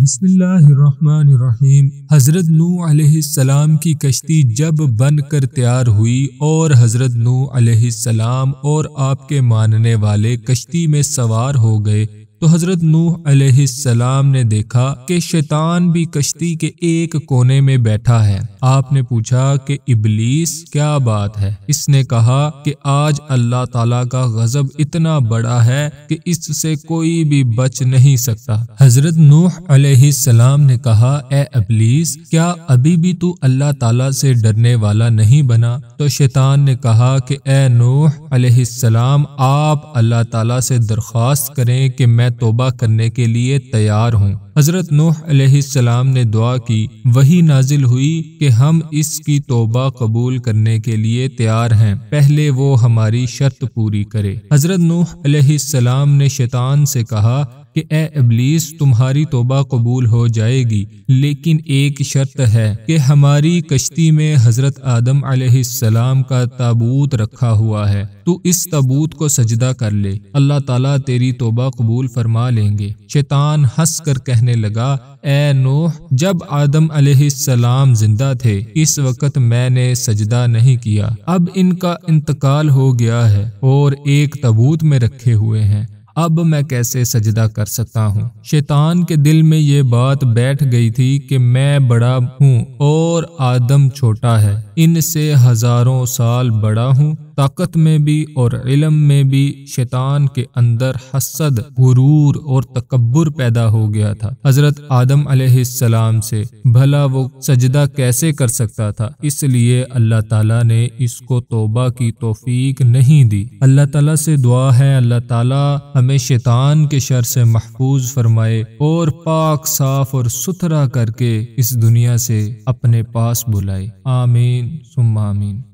बिस्मिल्लाहिर्रहमानिर्रहीम हज़रत नू सलाम की कश्ती जब बन कर तैयार हुई और हज़रत नू सलाम और आपके मानने वाले कश्ती में सवार हो गए तो हजरत नूह सलाम ने देखा कि शैतान भी कश्ती के एक कोने में बैठा है आपने पूछा कि इबलीस क्या बात है इसने कहा कि आज अल्लाह ताला का गजब इतना बड़ा है कि इससे कोई भी बच नहीं सकता हजरत नूह सलाम ने कहा ए अबलीस क्या अभी भी तू अल्लाह ताला से डरने वाला नहीं बना तो शैतान ने कहा कि ए नूह सलाम आप अल्लाह ताला से दरख्वास्त करें कि मैं तोबा करने के लिए तैयार हूँ हज़रत नूह सलाम ने दुआ की वही नाजिल हुई कि हम इसकी तोबा कबूल करने के लिए तैयार हैं पहले वो हमारी शर्त पूरी करे हज़रत नूह सलाम ने शैतान से कहा कि ए इबलीस तुम्हारी तोबा कबूल हो जाएगी लेकिन एक शर्त है कि हमारी कश्ती में हज़रत आदम सलाम का ताबूत रखा हुआ है तू इस ताबूत को सजदा कर ले अल्लाह ताला तेरी तोबा कबूल फरमा लेंगे शैतान हंस कर कह कहने लगा ए नूह जब आदम सलाम जिंदा थे इस वक्त मैंने सजदा नहीं किया अब इनका इंतकाल हो गया है और एक तबूत में रखे हुए हैं अब मैं कैसे सजदा कर सकता हूँ शैतान के दिल में ये बात बैठ गई थी कि मैं बड़ा हूँ और आदम छोटा है इनसे हजारों साल बड़ा हूँ ताकत में भी और इलम में भी शैतान के अंदर हसद गुरूर और तकबर पैदा हो गया था हजरत आदम सलाम से भला वो सजदा कैसे कर सकता था इसलिए अल्लाह ताला ने इसको तोबा की तोफीक नहीं दी अल्लाह ताला से दुआ है अल्लाह ताला हमें शैतान के शर से महफूज फरमाए और पाक साफ और सुथरा करके इस दुनिया से अपने पास बुलाए आमीन सुम आमीन